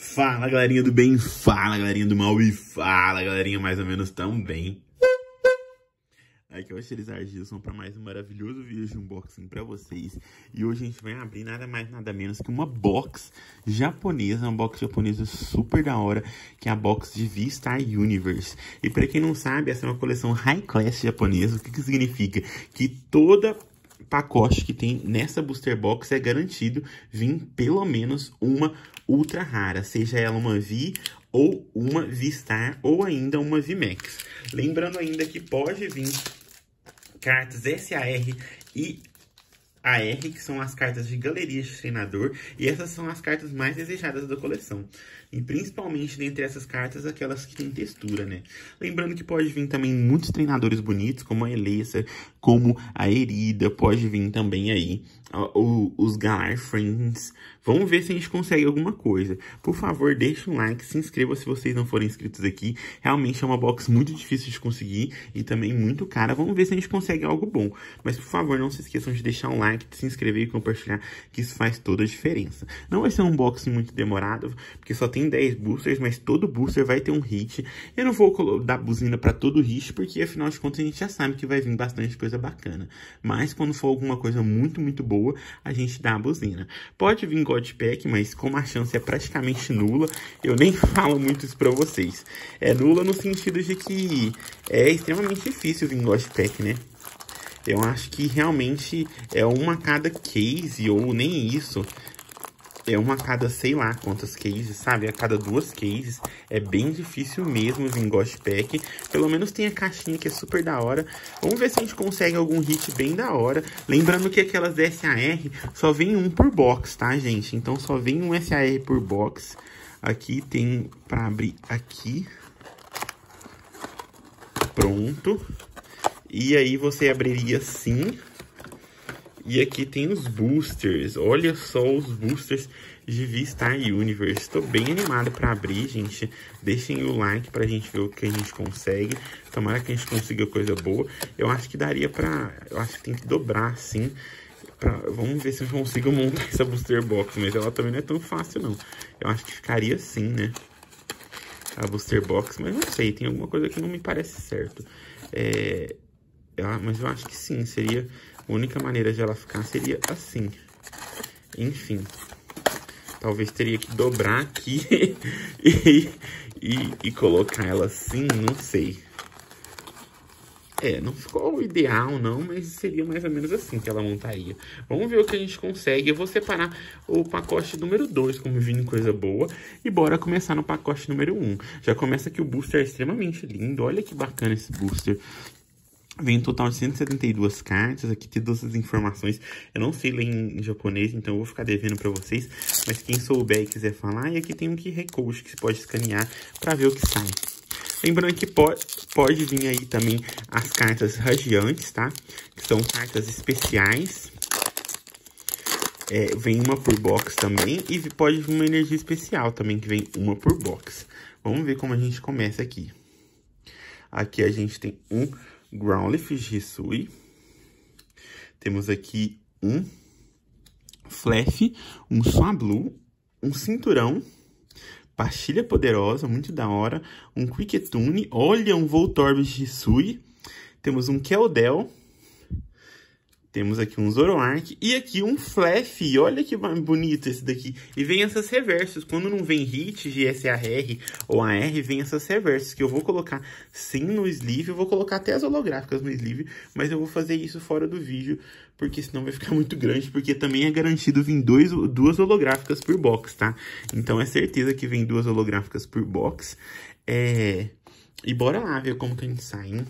Fala galerinha do bem, fala galerinha do mal e fala galerinha mais ou menos também. Aqui é o Xerizar Gilson para mais um maravilhoso vídeo de unboxing para vocês. E hoje a gente vai abrir nada mais nada menos que uma box japonesa, uma box japonesa super da hora, que é a box de V-Star Universe. E para quem não sabe, essa é uma coleção high class japonesa, o que, que significa? Que toda pacote que tem nessa booster box é garantido vir pelo menos uma ultra rara, seja ela uma V ou uma V Star ou ainda uma V Max. Lembrando ainda que pode vir cartas SAR e AR, que são as cartas de galerias de treinador, e essas são as cartas mais desejadas da coleção. E principalmente dentre essas cartas, aquelas que têm textura, né? Lembrando que pode vir também muitos treinadores bonitos, como a Elessa, como a herida, pode vir também aí o, os Friends. Vamos ver se a gente consegue alguma coisa. Por favor, deixe um like, se inscreva se vocês não forem inscritos aqui. Realmente é uma box muito difícil de conseguir e também muito cara. Vamos ver se a gente consegue algo bom. Mas, por favor, não se esqueçam de deixar um like, de se inscrever e compartilhar, que isso faz toda a diferença. Não vai ser um unboxing muito demorado, porque só tem 10 boosters, mas todo booster vai ter um hit. Eu não vou dar buzina para todo hit, porque afinal de contas a gente já sabe que vai vir bastante pessoas coisa bacana. Mas quando for alguma coisa muito, muito boa, a gente dá a buzina. Pode vir Pack, mas como a chance é praticamente nula, eu nem falo muito isso pra vocês. É nula no sentido de que é extremamente difícil vir Pack, né? Eu acho que realmente é uma a cada case ou nem isso é uma a cada sei lá quantas cases, sabe? A cada duas cases. É bem difícil mesmo os Ghost Pack. Pelo menos tem a caixinha que é super da hora. Vamos ver se a gente consegue algum hit bem da hora. Lembrando que aquelas SAR só vem um por box, tá, gente? Então só vem um SAR por box. Aqui tem pra abrir aqui. Pronto. E aí você abriria assim e aqui tem os boosters. Olha só os boosters de Vista Universe. Estou bem animado para abrir, gente. Deixem o like para a gente ver o que a gente consegue. Tomara que a gente consiga coisa boa. Eu acho que daria para... Eu acho que tem que dobrar, sim. Pra, vamos ver se eu consigo montar essa booster box. Mas ela também não é tão fácil, não. Eu acho que ficaria assim, né? A booster box. Mas não sei, tem alguma coisa que não me parece certo. É... Ah, mas eu acho que sim, seria a única maneira de ela ficar seria assim. Enfim. Talvez teria que dobrar aqui e, e, e colocar ela assim, não sei. É, não ficou o ideal não, mas seria mais ou menos assim que ela montaria. Vamos ver o que a gente consegue. Eu vou separar o pacote número 2 como vindo coisa boa e bora começar no pacote número 1. Um. Já começa que o booster é extremamente lindo. Olha que bacana esse booster. Vem um total de 172 cartas, aqui tem todas as informações. Eu não sei ler em japonês, então eu vou ficar devendo para vocês. Mas quem souber e quiser falar, e aqui tem um QR Code que você pode escanear para ver o que sai. Lembrando que pode, pode vir aí também as cartas radiantes, tá? Que são cartas especiais. É, vem uma por box também e pode vir uma energia especial também, que vem uma por box. Vamos ver como a gente começa aqui. Aqui a gente tem um Groundleaf Hisui. Temos aqui um Flash, um Swablu, um cinturão, pastilha poderosa, muito da hora, um Quick Tune, olha um Voltorb Hisui, temos um Keldel, temos aqui um Zoroark e aqui um Flef. Olha que bonito esse daqui. E vem essas reversas. Quando não vem hit, GSAR ou AR, vem essas reversas que eu vou colocar sim no sleeve. Eu vou colocar até as holográficas no sleeve, mas eu vou fazer isso fora do vídeo, porque senão vai ficar muito grande, porque também é garantido vir dois, duas holográficas por box, tá? Então é certeza que vem duas holográficas por box. É... E bora lá ver como que a gente sai, hein?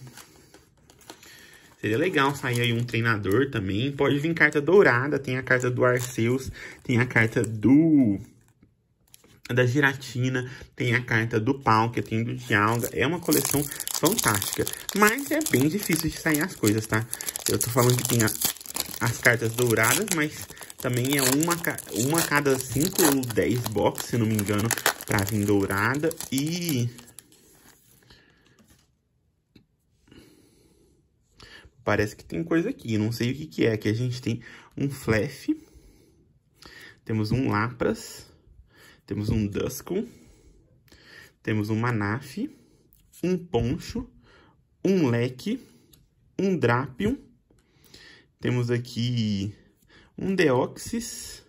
Seria legal sair aí um treinador também. Pode vir carta dourada, tem a carta do Arceus, tem a carta do da Giratina, tem a carta do Palkia, tem do Dialga. É uma coleção fantástica. Mas é bem difícil de sair as coisas, tá? Eu tô falando que tem a, as cartas douradas, mas também é uma, uma cada 5 ou 10 boxes, se não me engano, pra vir dourada. E parece que tem coisa aqui, não sei o que que é. Aqui a gente tem um flef, temos um Lapras, temos um Duskull, temos um Manaf, um Poncho, um Leque, um Drapion, temos aqui um Deoxys,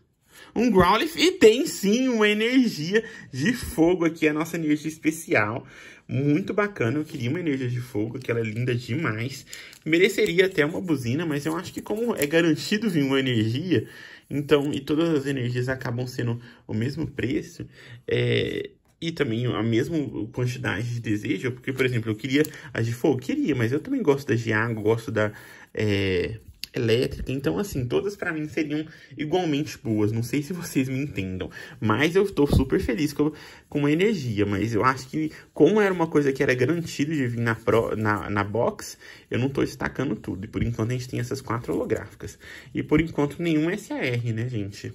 um Growlithe e tem sim uma energia de fogo aqui, a nossa energia especial muito bacana. Eu queria uma energia de fogo, que ela é linda demais. Mereceria até uma buzina, mas eu acho que como é garantido vir uma energia, então, e todas as energias acabam sendo o mesmo preço, é, e também a mesma quantidade de desejo, porque, por exemplo, eu queria a de fogo, queria, mas eu também gosto da de água, gosto da... É, elétrica. Então, assim, todas para mim seriam igualmente boas. Não sei se vocês me entendam, mas eu estou super feliz com, com a energia. Mas eu acho que, como era uma coisa que era garantido de vir na, pro, na, na box, eu não estou destacando tudo. E por enquanto a gente tem essas quatro holográficas. E por enquanto nenhum SAR, né, gente?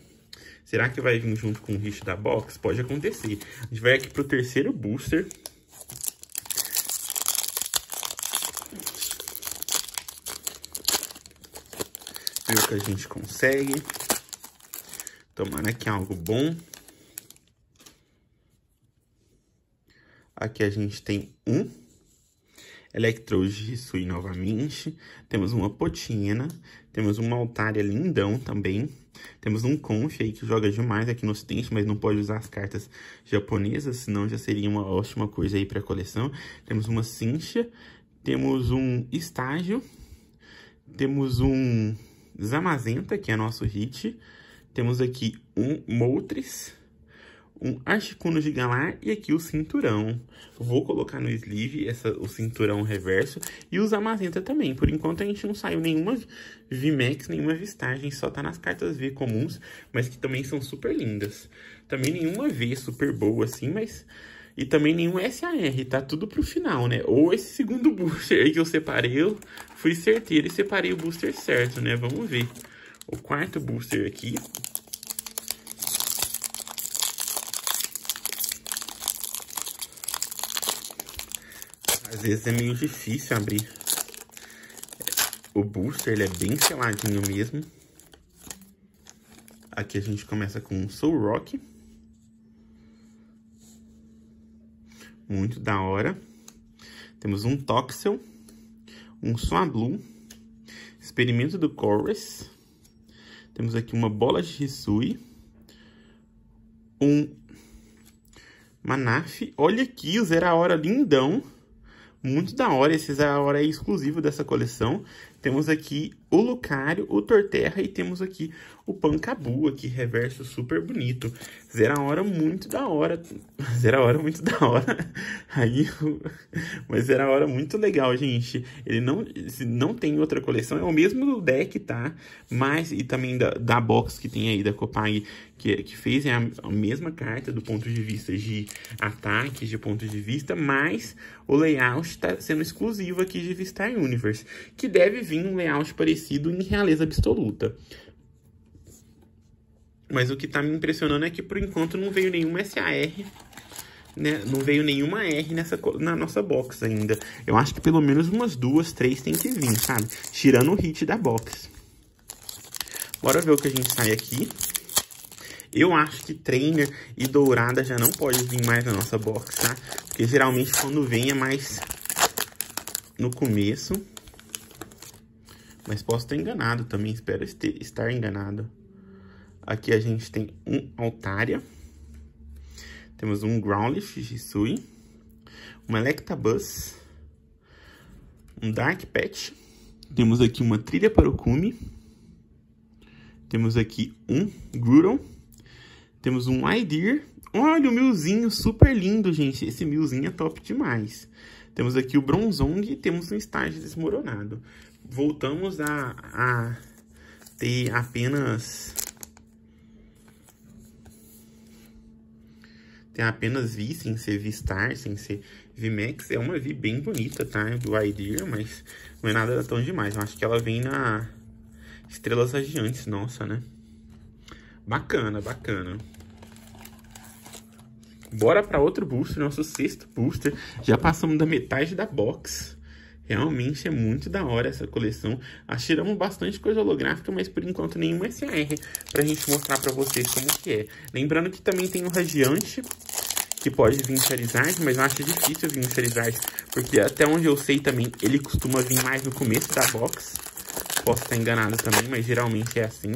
Será que vai vir junto com o risco da box? Pode acontecer. A gente vai aqui pro terceiro booster. ver o que a gente consegue. Tomara que é algo bom. Aqui a gente tem um Electrogisui novamente. Temos uma Potina. Temos uma Altária lindão também. Temos um Conf aí que joga demais aqui no Ocidente, mas não pode usar as cartas japonesas, senão já seria uma ótima coisa aí para coleção. Temos uma Cincha. Temos um Estágio. Temos um Zamazenta, que é nosso hit. Temos aqui um Moltres, um Articuno de Galar e aqui o cinturão. Vou colocar no sleeve essa, o cinturão reverso e os Amazenta também. Por enquanto a gente não saiu nenhuma V-Max, nenhuma vistagem, só tá nas cartas V comuns, mas que também são super lindas. Também nenhuma V super boa assim, mas e também nenhum SAR, tá tudo pro final, né? Ou esse segundo booster aí que eu separei, eu fui certeiro e separei o booster certo, né? Vamos ver. O quarto booster aqui. Às vezes é meio difícil abrir. O booster, ele é bem seladinho mesmo. Aqui a gente começa com Soul Rock. Muito da hora. Temos um Toxel, um Swablu, Experimento do Chorus. Temos aqui uma Bola de Risui, um Manaf. Olha aqui o Zeraora é lindão. Muito da hora, esse Zeraora é exclusivo dessa coleção. Temos aqui o Lucario, o Torterra e temos aqui o Pancabu, aqui reverso super bonito. Zera hora muito da hora. Zera hora muito da hora. Aí, mas era hora muito legal, gente. Ele não, não tem outra coleção, é o mesmo do deck, tá? Mas, e também da, da box que tem aí da Copag, que, que fez é a, a mesma carta do ponto de vista de ataques, de ponto de vista, mas o layout está sendo exclusivo aqui de Vista Universe, que deve vir um layout parecido estabelecido em realeza absoluta. Mas o que está me impressionando é que por enquanto não veio nenhuma SAR, né? Não veio nenhuma R nessa, na nossa box ainda. Eu acho que pelo menos umas duas, três tem que vir, sabe? Tirando o hit da box. Bora ver o que a gente sai aqui. Eu acho que trainer e dourada já não pode vir mais na nossa box, tá? Porque geralmente quando vem é mais no começo. Mas posso estar enganado também, espero estar enganado. Aqui a gente tem um Altaria. Temos um Growlithe Jisui. Um Electabuzz. Um Dark Patch, Temos aqui uma Trilha para o Kumi. Temos aqui um Grudon, Temos um Aidir. Olha o milzinho, super lindo, gente. Esse milzinho é top demais. Temos aqui o Bronzong e temos um estágio desmoronado voltamos a, a ter apenas tem apenas Vi, sem ser Vistar, sem ser max É uma Vi bem bonita, tá? Do Idea, mas não é nada tão demais. Eu acho que ela vem na Estrelas agiantes nossa, né? Bacana, bacana. Bora para outro booster, nosso sexto booster. Já passamos da metade da box. Realmente é muito da hora essa coleção. Achamos bastante coisa holográfica, mas por enquanto nenhum SR pra gente mostrar pra vocês como que é. Lembrando que também tem o Radiante, que pode vir Charizard, mas eu acho difícil vir Charizard, porque até onde eu sei também, ele costuma vir mais no começo da box. Posso estar enganado também, mas geralmente é assim.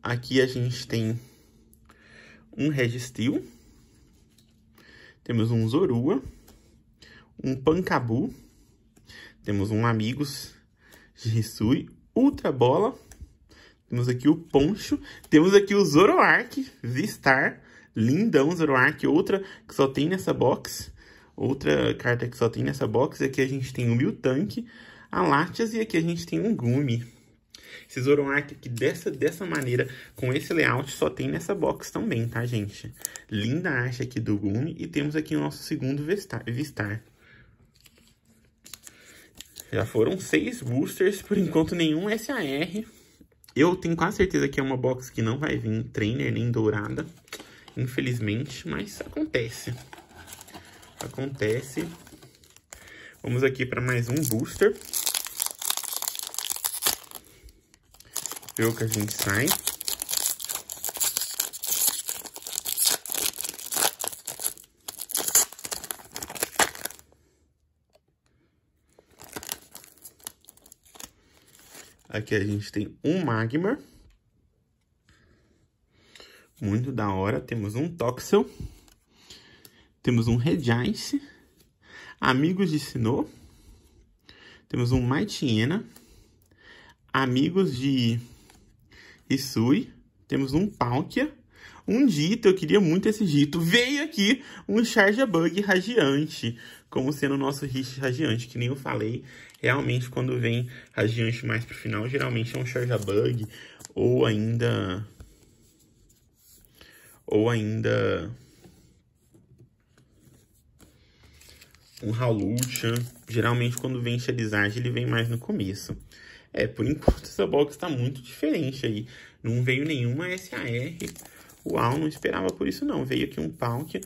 Aqui a gente tem um Registeel temos um Zorua, um Pancabu, temos um Amigos de Ultra Bola, temos aqui o Poncho, temos aqui o Zoroark, Vistar, lindão Zoroark, outra que só tem nessa box, outra carta que só tem nessa box, aqui a gente tem o Miltank, a Latias e aqui a gente tem um Gumi. Esse Zoroark aqui dessa, dessa maneira, com esse layout, só tem nessa box também, tá, gente? Linda arte aqui do Gumi. E temos aqui o nosso segundo Vistar. Vistar. Já foram seis boosters, por enquanto nenhum SAR. Eu tenho quase certeza que é uma box que não vai vir trainer nem dourada, infelizmente, mas acontece. Acontece. Vamos aqui para mais um booster. pelo que a gente sai. Aqui a gente tem um magma. Muito da hora. Temos um Toxel. Temos um Regice. Amigos de Sinnoh. Temos um Maitiena. Amigos de Isui. Temos um Palkia. Um Dito, eu queria muito esse Dito. Veio aqui um Charge Bug Radiante, como sendo o nosso Hit Radiante, que nem eu falei. Realmente, quando vem Radiante mais pro final, geralmente é um Charge Bug ou ainda... Ou ainda... Um Halucha. Geralmente, quando vem Charizard, ele vem mais no começo. É, por enquanto essa box está muito diferente aí. Não veio nenhuma SAR. Uau, não esperava por isso não. Veio aqui um paunk.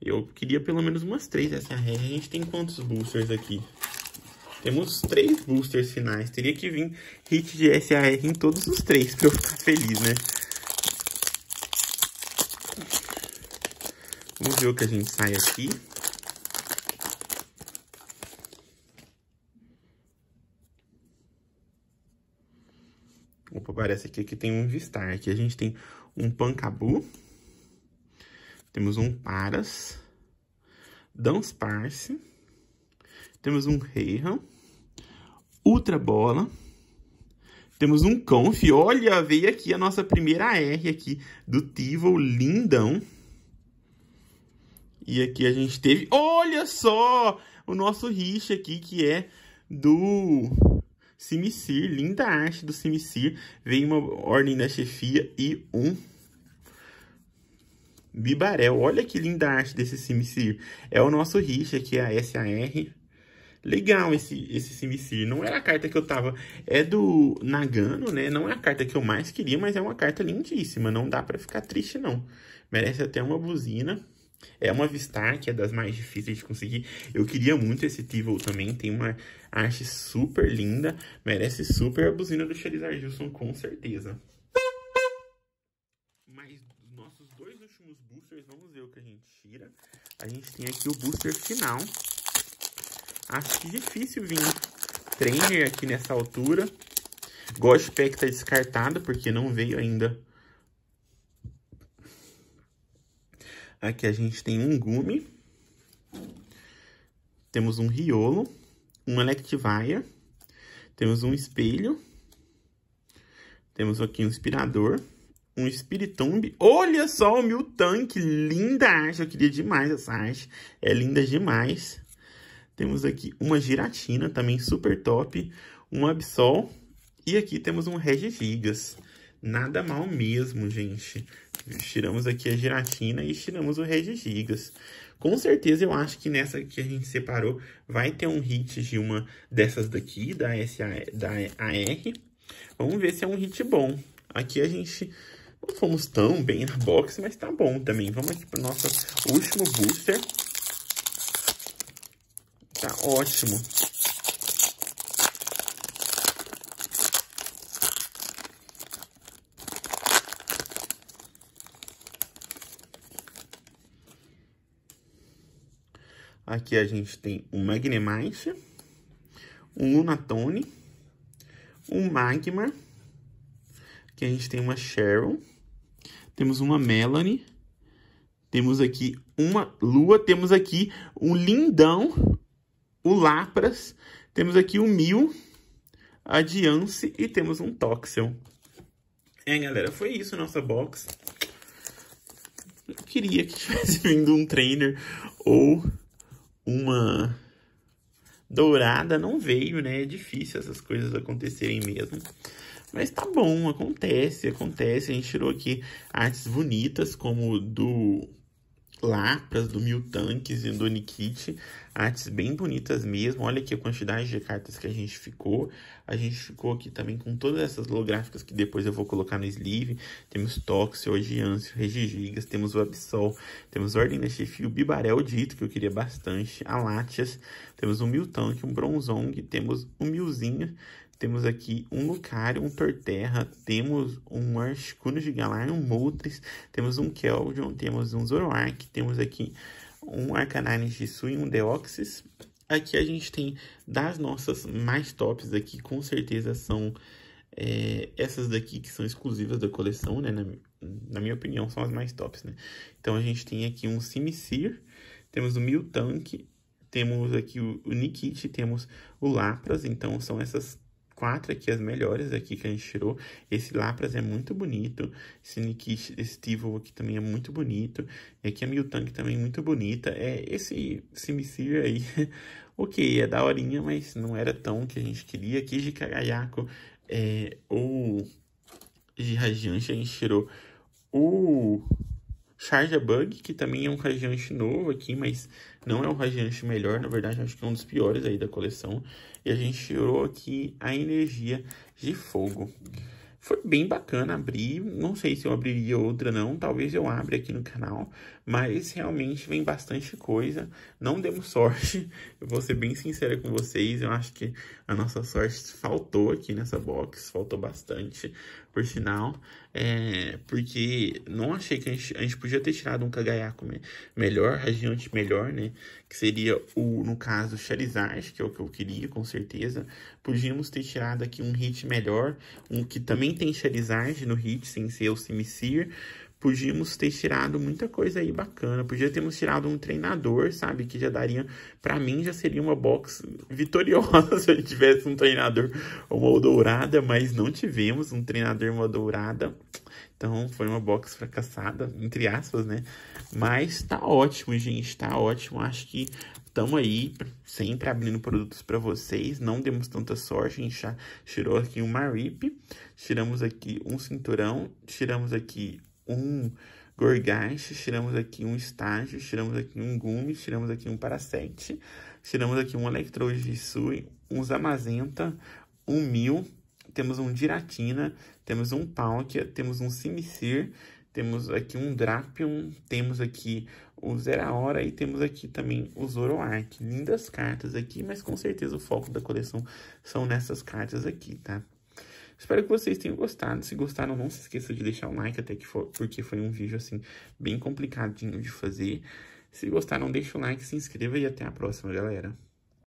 Eu queria pelo menos umas três SAR. A gente tem quantos boosters aqui? Temos três boosters finais. Teria que vir hit de SAR em todos os três para eu ficar feliz, né? Vamos ver o que a gente sai aqui. Agora, essa aqui, é que tem um Vistar. Aqui a gente tem um Pancabu. Temos um Paras. Parse. Temos um Reihan. Ultra Bola. Temos um Conf. Olha, veio aqui a nossa primeira R aqui do Tivo lindão. E aqui a gente teve... Olha só! O nosso Rich aqui, que é do Simicir, linda arte do Simicir. Vem uma ordem da chefia e um bibarel. Olha que linda arte desse Simicir. É o nosso Richa, que é a SAR. Legal esse, esse Simicir. Não era a carta que eu tava... É do Nagano, né? Não é a carta que eu mais queria, mas é uma carta lindíssima. Não dá pra ficar triste, não. Merece até uma buzina. É uma Vistar, que é das mais difíceis de conseguir. Eu queria muito esse Tivo também, tem uma arte super linda, merece super a buzina do Charizard Gilson, com certeza. Mas dos nossos dois últimos boosters, vamos ver o que a gente tira. A gente tem aqui o booster final. Acho que difícil vir trainer aqui nessa altura. Goshpack tá descartado, porque não veio ainda Aqui a gente tem um gume, temos um riolo, uma electivire. temos um espelho, temos aqui um inspirador, um Spiritomb. Olha só o meu tanque, linda arte, eu queria demais essa arte, é linda demais. Temos aqui uma giratina, também super top, um Absol e aqui temos um Regigigas. Nada mal mesmo, gente tiramos aqui a giratina e tiramos o Rede Gigas. Com certeza eu acho que nessa que a gente separou vai ter um hit de uma dessas daqui, da, SA, da AR. Vamos ver se é um hit bom. Aqui a gente não fomos tão bem na box, mas tá bom também. Vamos aqui pro nosso último booster. Tá ótimo. Aqui a gente tem um Magnemite, um Lunatone, um Magmar, aqui a gente tem uma Cheryl, temos uma Melanie, temos aqui uma Lua, temos aqui um Lindão, o Lapras, temos aqui o Mil, a Diance e temos um Toxel. É, galera, foi isso nossa box. Eu queria que tivesse vindo um trainer ou uma dourada não veio, né? É difícil essas coisas acontecerem mesmo. Mas tá bom, acontece, acontece. A gente tirou aqui artes bonitas, como do Lapras, do mil tanques e do Nikit. Artes bem bonitas mesmo. Olha aqui a quantidade de cartas que a gente ficou. A gente ficou aqui também com todas essas holográficas que depois eu vou colocar no sleeve. Temos Toxio, Odiâncio, Regigigas, temos Vabsol, temos Ordem da Chefia, o Bibarel Dito, que eu queria bastante, a latias, temos o tanque, um Bronzong, temos o Milzinho, temos aqui um Lucario, um Torterra, temos um Articuno de Galar, um Moltres, temos um Keldon, temos um Zoroark, temos aqui um Arcanine Shisui, um Deoxys. Aqui a gente tem das nossas mais tops aqui, com certeza são é, essas daqui que são exclusivas da coleção, né? Na, na, minha opinião, são as mais tops, né? Então a gente tem aqui um Simicir, temos o Mil Tank, temos aqui o, o Nikit, temos o Lapras, então são essas quatro aqui, as melhores aqui que a gente tirou. Esse Lapras é muito bonito. Esse Nikish, esse aqui também é muito bonito. E aqui a Miltank também é muito bonita. É, esse Simicir aí, ok, é daorinha, mas não era tão que a gente queria. Aqui de kagayako é, ou Jihajianshi a gente tirou o Charja Bug, que também é um Kajianshi novo aqui, mas não é um radiante melhor, na verdade, acho que é um dos piores aí da coleção. E a gente tirou aqui a energia de fogo. Foi bem bacana abrir, não sei se eu abriria outra não, talvez eu abra aqui no canal, mas realmente vem bastante coisa. Não demos sorte, eu vou ser bem sincera com vocês, eu acho que a nossa sorte faltou aqui nessa box, faltou bastante, por sinal, é, porque não achei que a gente, a gente podia ter tirado um Kagayaku me, melhor, radiante melhor, né? Que seria o, no caso, Charizard, que é o que eu queria, com certeza. Podíamos ter tirado aqui um hit melhor, um que também tem Charizard no hit, sem ser o Simicir, podíamos ter tirado muita coisa aí bacana. Podia termos tirado um treinador, sabe? Que já daria. para mim, já seria uma box vitoriosa se eu tivesse um treinador ou uma dourada, mas não tivemos um treinador uma dourada. Então, foi uma box fracassada, entre aspas, né? Mas tá ótimo, gente, tá ótimo. Acho que Estamos aí sempre abrindo produtos para vocês. Não demos tanta sorte, a gente já tirou aqui uma RIP, tiramos aqui um cinturão, tiramos aqui um gorgash tiramos aqui um estágio, tiramos aqui um gume, tiramos aqui um paracete, tiramos aqui um sui, um zamazenta, um mil, temos um diratina, temos um palkia, temos um simicir, temos aqui um drapion, temos aqui o Zeraora e temos aqui também o Zoroark. Lindas cartas aqui, mas com certeza o foco da coleção são nessas cartas aqui, tá? Espero que vocês tenham gostado. Se gostaram, não se esqueça de deixar o um like, até que for, porque foi um vídeo, assim, bem complicadinho de fazer. Se gostaram, deixa o like, se inscreva e até a próxima, galera.